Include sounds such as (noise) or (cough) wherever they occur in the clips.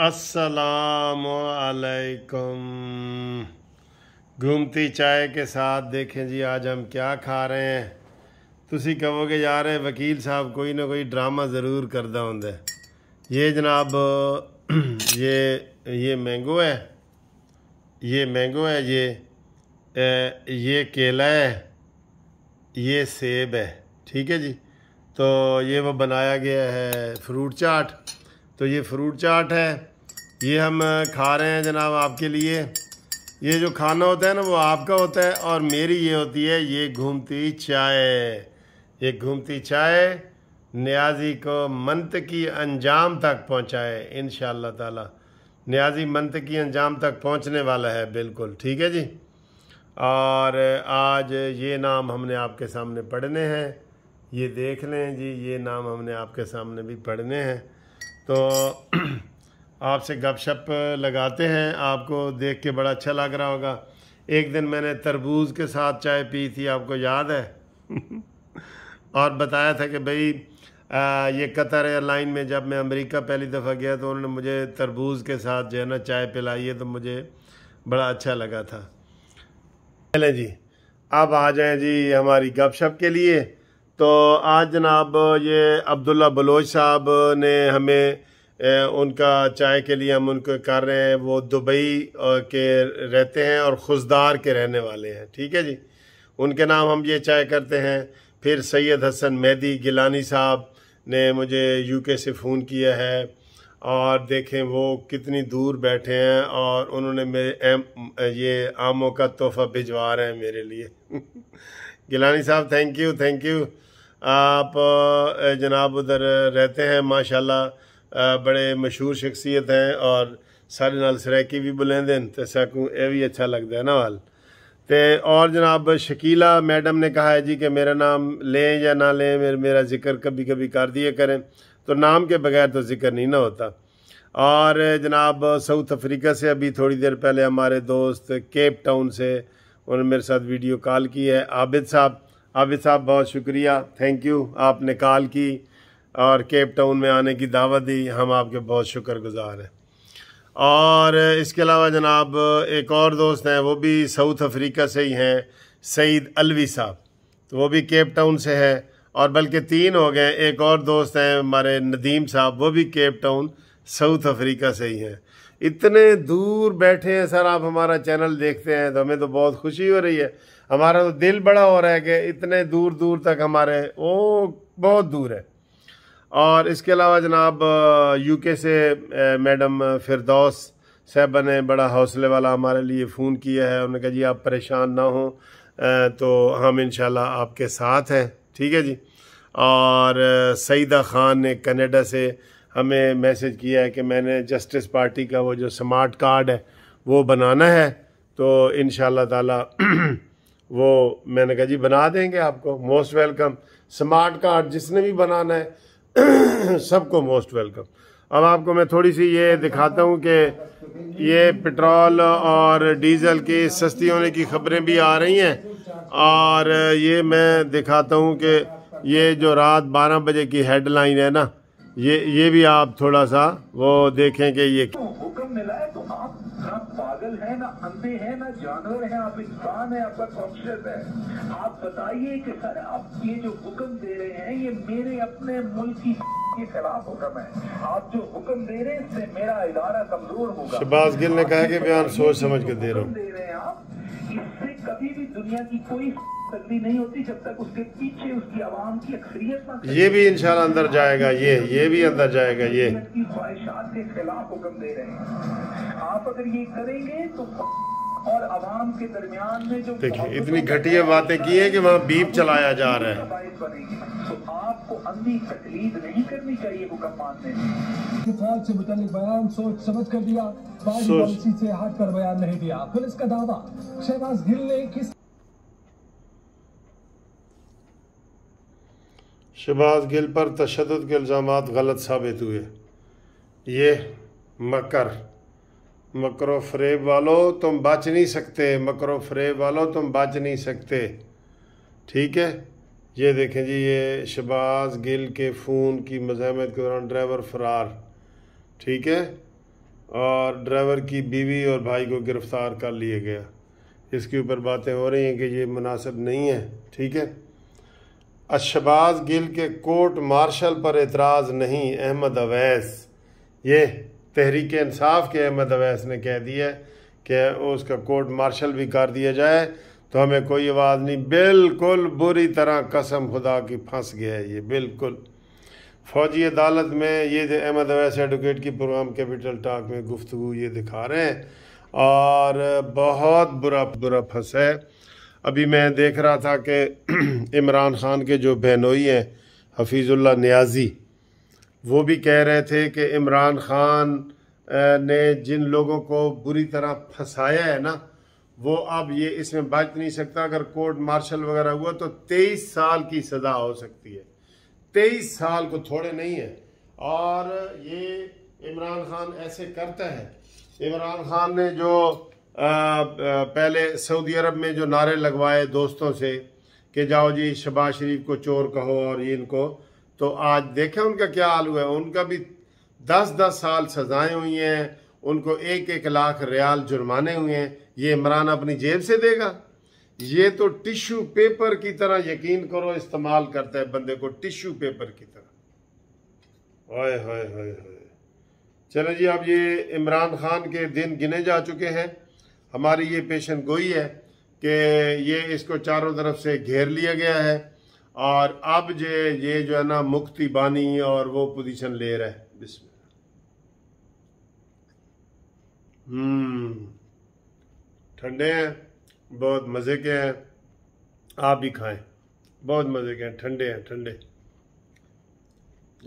असलकुम घूमती चाय के साथ देखें जी आज हम क्या खा रहे हैं ਤੁਸੀਂ ਕਹੋਗੇ जा रहे वकील साहब कोई ना कोई ड्रामा ज़रूर करता होंगे ये जनाब (clears throat) ये ये मैंगो है ये मैंगो है ये ए, ये केला है ये सेब है ठीक है जी तो ये वो बनाया गया है फ्रूट चाट तो ये फ्रूट चाट है ये हम खा रहे हैं जनाब आपके लिए ये जो खाना होता है ना वो आपका होता है और मेरी ये होती है ये घूमती चाय ये घूमती चाय न्याजी को मंत की अंजाम तक पहुंचाए इन ताला न्याजी मंत की अंजाम तक पहुंचने वाला है बिल्कुल ठीक है जी और आज ये नाम हमने आपके सामने पढ़ने हैं ये देख लें जी ये नाम हमने आपके सामने भी पढ़ने हैं तो (clears throat) आपसे गपशप लगाते हैं आपको देख के बड़ा अच्छा लग रहा होगा एक दिन मैंने तरबूज के साथ चाय पी थी आपको याद है (laughs) और बताया था कि भई ये कतर एयरलाइन में जब मैं अमेरिका पहली दफ़ा गया तो उन्होंने मुझे तरबूज के साथ जो है ना चाय पिलाई है तो मुझे बड़ा अच्छा लगा था चलें जी अब आ जाएं जी हमारी गपशप के लिए तो आज जनाब ये अब्दुल्ला बलोच साहब ने हमें उनका चाय के लिए हम उनको कर रहे हैं वो दुबई के रहते हैं और खुशदार के रहने वाले हैं ठीक है जी उनके नाम हम ये चाय करते हैं फिर सैयद हसन मेहदी गिलानी साहब ने मुझे यूके से फ़ोन किया है और देखें वो कितनी दूर बैठे हैं और उन्होंने मेरे एम, ये आमों का तोहफा भिजवा रहे हैं मेरे लिए (laughs) गिलानी साहब थैंक यू थैंक यू आप जनाब उधर रहते हैं माशाल्लाह बड़े मशहूर शख्सियत हैं और सारे नाल सराकी भी बुलेंदे तो सकूँ ये भी अच्छा लगता है ना वाल तो और जनाब शकीला मैडम ने कहा है जी कि मेरा नाम लें या ना लें मेर, मेरा जिक्र कभी कभी कर दिए करें तो नाम के बगैर तो जिक्र नहीं ना होता और जनाब साउथ अफ्रीका से अभी थोड़ी देर पहले हमारे दोस्त केप टाउन से उन्होंने मेरे साथ वीडियो कॉल की है आबिद साहब आबिद साहब बहुत शुक्रिया थैंक यू आपने कॉल की और केप टाउन में आने की दावत दी हम आपके बहुत शुक्रगुजार हैं और इसके अलावा जनाब एक और दोस्त हैं वो भी साउथ अफ्रीका से ही हैं सईद अलवी साहब तो वो भी केप टाउन से है और बल्कि तीन हो गए एक और दोस्त हैं हमारे नदीम साहब वो भी केप टाउन साउथ अफ्रीका से ही हैं इतने दूर बैठे हैं सर आप हमारा चैनल देखते हैं तो हमें तो बहुत खुशी हो रही है हमारा तो दिल बड़ा हो रहा है कि इतने दूर दूर तक हमारे वो बहुत दूर है और इसके अलावा जनाब यूके से मैडम फिरदौस साहबा ने बड़ा हौसले वाला हमारे लिए फ़ोन किया है उन्होंने कहा जी आप परेशान ना हो तो हम इन आपके साथ हैं ठीक है जी और सईदा ख़ान ने कनाडा से हमें मैसेज किया है कि मैंने जस्टिस पार्टी का वो जो स्मार्ट कार्ड है वो बनाना है तो इन ताला (clears throat) वो मैंने कहा जी बना देंगे आपको मोस्ट वेलकम स्मार्ट कार्ड जिसने भी बनाना है (clears throat) सबको मोस्ट वेलकम अब आपको मैं थोड़ी सी ये दिखाता हूँ कि ये पेट्रोल और डीजल की सस्ती होने की खबरें भी आ रही हैं और ये मैं दिखाता हूँ कि ये जो रात 12 बजे की हेडलाइन है ना ये ये भी आप थोड़ा सा वो देखें कि ये तो हुक्म मिला है तो आप ना पागल है ना अंधे हैं ना जानवर हैं आप इंसान हैं आपका कॉन्शियस है आप बताइए कि सर आप ये जो हुक्म दे रहे हैं ये मेरे अपने मुल्क की के खिलाफ हुक्म है आप जो हुक्म दे रहे हैं इससे मेरा इदारा कमजोर होगा शबाज गिल ने कहा कि बयान सोच समझ के दे रहा हूँ दे रहे हैं आप इससे कभी भी दुनिया की कोई नहीं होती जब तक उसके पीछे उसकी आवाम की अक्सरियत ये भी इंशाल्लाह अंदर जाएगा ये ये भी अंदर जाएगा ये ख्वाहिशात के खिलाफ हुक्म दे रहे हैं आप अगर ये करेंगे तो और आवाम के दरमियान में जो देखिए इतनी घटिया बातें की है कि वहाँ बीप चलाया जा रहा है तो आपको अंधी तकलीफ नहीं करनी चाहिए हुक्म मानने से मुतल बयान सोच समझ कर दिया पॉलिसी से हट कर बयान नहीं दिया पुलिस का दावा शहबाज गिल ने किस शबाज गिल पर तशद के इल्ज़ाम गलत साबित हुए ये मकर मकर फ्रेब वालो तुम बच नहीं सकते मकर फ्रेब वालो तुम बच नहीं सकते ठीक है ये देखें जी ये शबाज गिल के फ़ोन की मजामत के दौरान ड्राइवर फ़रार ठीक है और ड्राइवर की बीवी और भाई को गिरफ़्तार कर लिया गया इसके ऊपर बातें हो रही हैं कि ये मुनासिब नहीं है ठीक है अशबाज गिल के कोर्ट मार्शल पर एतराज़ नहीं अहमद अवैस ये तहरीक इंसाफ के अहमद अवैस ने कह दिया कि उसका कोर्ट मार्शल भी कर दिया जाए तो हमें कोई आवाज़ नहीं बिल्कुल बुरी तरह कसम खुदा की फंस गया है ये बिल्कुल फौजी अदालत में ये अहमद अवैस एडवोकेट की प्रोग्राम कैपिटल टाक में गुफ्तु ये दिखा रहे हैं और बहुत बुरा बुरा फंसा है अभी मैं देख रहा था कि (clears throat) इमरान ख़ान के जो बहनोई हैं हफीज़ुल्ला न्याजी वो भी कह रहे थे कि इमरान ख़ान ने जिन लोगों को बुरी तरह फंसाया है ना वो अब ये इसमें बच नहीं सकता अगर कोर्ट मार्शल वगैरह हुआ तो तेईस साल की सज़ा हो सकती है तेईस साल को थोड़े नहीं है और ये इमरान ख़ान ऐसे करता है इमरान ख़ान ने जो पहले सऊदी अरब में जो नारे लगवाए दोस्तों से कि जाओ जी शबाज शरीफ को चोर कहो और ये इनको तो आज देखें उनका क्या हाल हुआ है उनका भी दस दस साल सजाएं हुई हैं उनको एक एक लाख रियाल जुर्माने हुए हैं ये इमरान अपनी जेब से देगा ये तो टिश्यू पेपर की तरह यकीन करो इस्तेमाल करता है बंदे को टिश्यू पेपर की तरह हाय हाय हाय चलो जी अब ये इमरान खान के दिन गिने जा चुके हैं हमारी ये पेशन गोई है कि ये इसको चारों तरफ से घेर लिया गया है और अब जो ये जो है ना मुक्ति बानी और वो पोजीशन ले रहा है बिस्मिल्लाह हम्म। ठंडे हैं बहुत मज़े के हैं आप भी खाएं बहुत मज़े के हैं ठंडे हैं ठंडे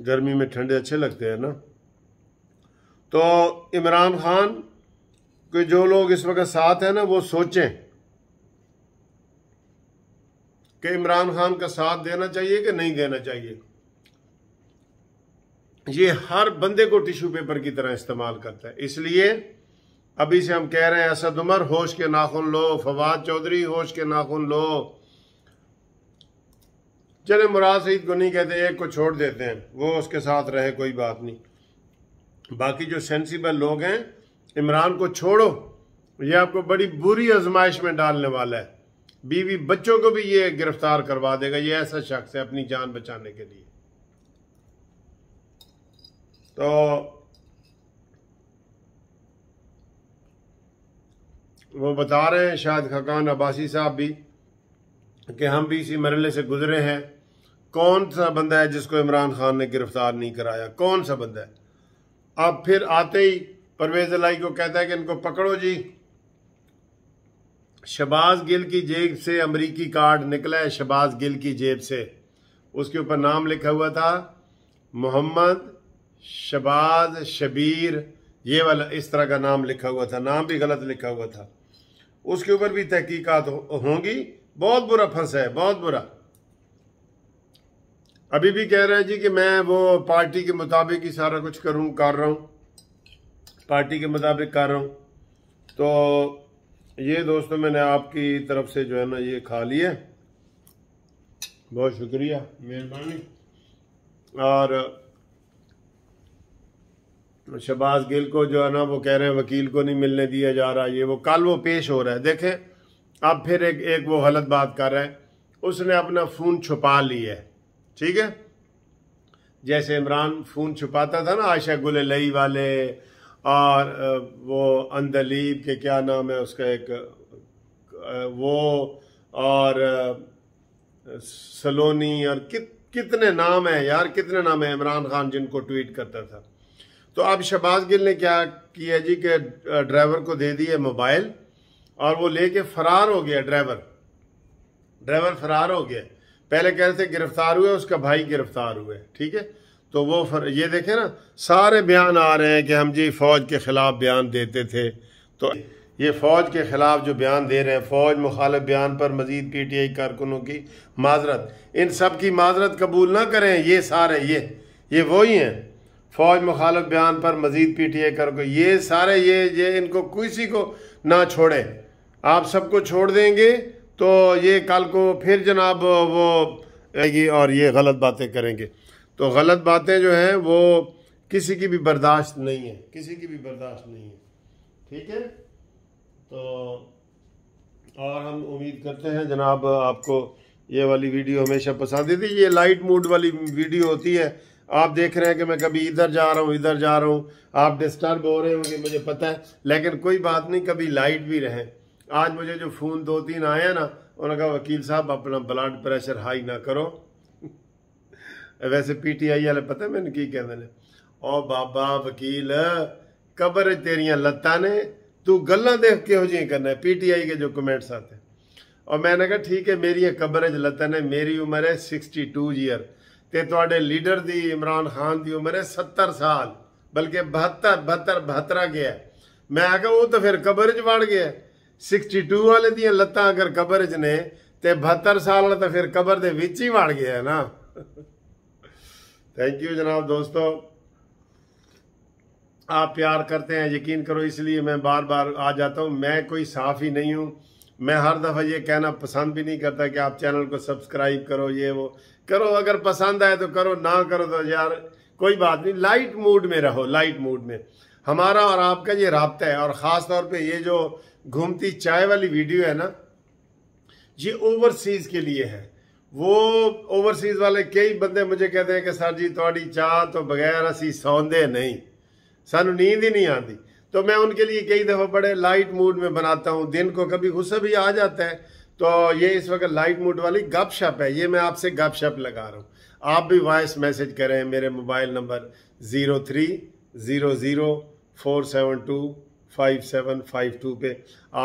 गर्मी में ठंडे अच्छे लगते हैं ना तो इमरान खान कि जो लोग इस वक्त साथ हैं ना वो सोचें कि इमरान खान का साथ देना चाहिए कि नहीं देना चाहिए ये हर बंदे को टिश्यू पेपर की तरह इस्तेमाल करता है इसलिए अभी से हम कह रहे हैं असद उमर होश के नाखून लो फवाद चौधरी होश के नाखून लो चले मुराद सईद को नहीं कहते एक को छोड़ देते हैं वो उसके साथ रहे कोई बात नहीं बाकी जो सेंसिबल लोग हैं इमरान को छोड़ो ये आपको बड़ी बुरी आजमाइश में डालने वाला है बीवी बच्चों को भी ये गिरफ्तार करवा देगा ये ऐसा शख्स है अपनी जान बचाने के लिए तो वो बता रहे हैं शायद खकान अब्बासी साहब भी कि हम भी इसी मरले से गुजरे हैं कौन सा बंदा है जिसको इमरान खान ने गिरफ्तार नहीं कराया कौन सा बंदा है अब फिर आते ही परवेज लाई को कहता है कि इनको पकड़ो जी शबाज गिल की जेब से अमरीकी कार्ड निकला है शबाज गिल की जेब से उसके ऊपर नाम लिखा हुआ था मोहम्मद शबाज शबीर ये वाला इस तरह का नाम लिखा हुआ था नाम भी गलत लिखा हुआ था उसके ऊपर भी तहकीकात हो, होंगी बहुत बुरा फंसा है बहुत बुरा अभी भी कह रहे हैं जी कि मैं वो पार्टी के मुताबिक ही सारा कुछ करूं कर रहा हूं पार्टी के मुताबिक कर रहा हूँ तो ये दोस्तों मैंने आपकी तरफ से जो है ना ये खा लिए बहुत शुक्रिया मेहरबानी और शबाज गिल को जो है ना वो कह रहे हैं वकील को नहीं मिलने दिया जा रहा ये वो कल वो पेश हो रहा है देखें अब फिर एक एक वो गलत बात कर रहा है उसने अपना फ़ोन छुपा लिया है ठीक है जैसे इमरान फ़ोन छुपाता था ना आयशा गुल वाले और वो अंदलीब के क्या नाम है उसका एक वो और सलोनी और कित कितने नाम हैं यार कितने नाम हैं इमरान खान जिनको ट्वीट करता था तो अब शबाज गिल ने क्या किया जी के ड्राइवर को दे दिए मोबाइल और वो लेके फरार हो गया ड्राइवर ड्राइवर फरार हो गया पहले कह रहे थे गिरफ्तार हुए उसका भाई गिरफ्तार हुए ठीक है तो वो फर ये देखें ना सारे बयान आ रहे हैं कि हम जी फ़ौज के ख़िलाफ़ बयान देते थे तो ये फ़ौज के ख़िलाफ़ जो बयान दे रहे हैं फ़ौज मुखालफ बयान पर मज़ीद पी टी आई कारकुनों की माजरत इन सब की माजरत कबूल ना करें ये सारे ये ये वही हैं फ़ौज मुखालफ बयान पर मज़ीद पी टी आई कारकुन ये सारे ये ये इनको किसी को ना छोड़ें आप सबको छोड़ देंगे तो ये कल को फिर जनाब वो आएगी और ये गलत बातें करेंगे तो गलत बातें जो हैं वो किसी की भी बर्दाश्त नहीं है किसी की भी बर्दाश्त नहीं है ठीक है तो और हम उम्मीद करते हैं जनाब आपको ये वाली वीडियो हमेशा पसंद थी ये लाइट मूड वाली वीडियो होती है आप देख रहे हैं कि मैं कभी इधर जा रहा हूँ इधर जा रहा हूँ आप डिस्टर्ब हो रहे होंगे मुझे पता है लेकिन कोई बात नहीं कभी लाइट भी रहें आज मुझे जो फ़ोन दो तीन आया ना उन्होंने कहा वकील साहब अपना ब्लड प्रेशर हाई ना करो वैसे पीटीआई वाले पता मैंने की कहते हैं ओ बाबा वकील कबर तेरिया लत्तां ने तू गल्ला देख के जी करना है पीटीआई के जो कमेंट्स आते और मैंने कहा ठीक है मेरी कबर च लत्तां ने मेरी उम्र है सिक्सटी टू ईयर तो थोड़े लीडर दी इमरान खान की उम्र है सत्तर साल बल्कि बहत्तर बहत्तर बहत्तर गया मैं आखा वो तो फिर कबर च बढ़ गया सिक्सटी टू वाले दत्त अगर कबर च ने तो बहत्तर साल तो फिर कबर के बिच ही बढ़ गया ना (laughs) थैंक यू जनाब दोस्तों आप प्यार करते हैं यकीन करो इसलिए मैं बार बार आ जाता हूँ मैं कोई साफ ही नहीं हूँ मैं हर दफ़ा ये कहना पसंद भी नहीं करता कि आप चैनल को सब्सक्राइब करो ये वो करो अगर पसंद आए तो करो ना करो तो यार कोई बात नहीं लाइट मूड में रहो लाइट मूड में हमारा और आपका ये रबता है और ख़ास तौर पर ये जो घूमती चाय वाली वीडियो है ना ये ओवरसीज़ के लिए है वो ओवरसीज़ वाले कई बंदे मुझे कहते हैं कि सर जी थोड़ी चाह तो बगैर असी सौंदे नहीं सानू नींद ही नहीं आती तो मैं उनके लिए कई दफ़ा बड़े लाइट मूड में बनाता हूँ दिन को कभी गुस्सा भी आ जाता है तो ये इस वक्त लाइट मूड वाली गप शप है ये मैं आपसे गप शप लगा रहा हूँ आप भी वॉइस मैसेज करें मेरे mobile number zero three zero zero four seven two five seven five two पे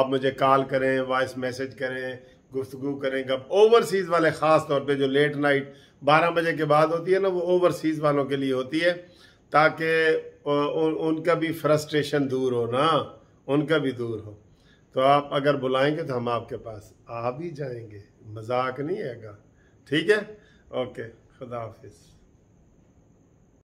आप मुझे कॉल करें वॉइस मैसेज करें गुफ्तु करेंगे अब ओवरसीज़ वाले ख़ास तौर पे जो लेट नाइट 12 बजे के बाद होती है ना वो ओवरसीज़ वालों के लिए होती है ताकि उनका भी फ्रस्ट्रेशन दूर हो ना उनका भी दूर हो तो आप अगर बुलाएंगे तो हम आपके पास आ भी जाएंगे मजाक नहीं आएगा ठीक है ओके खुदा हाफिज़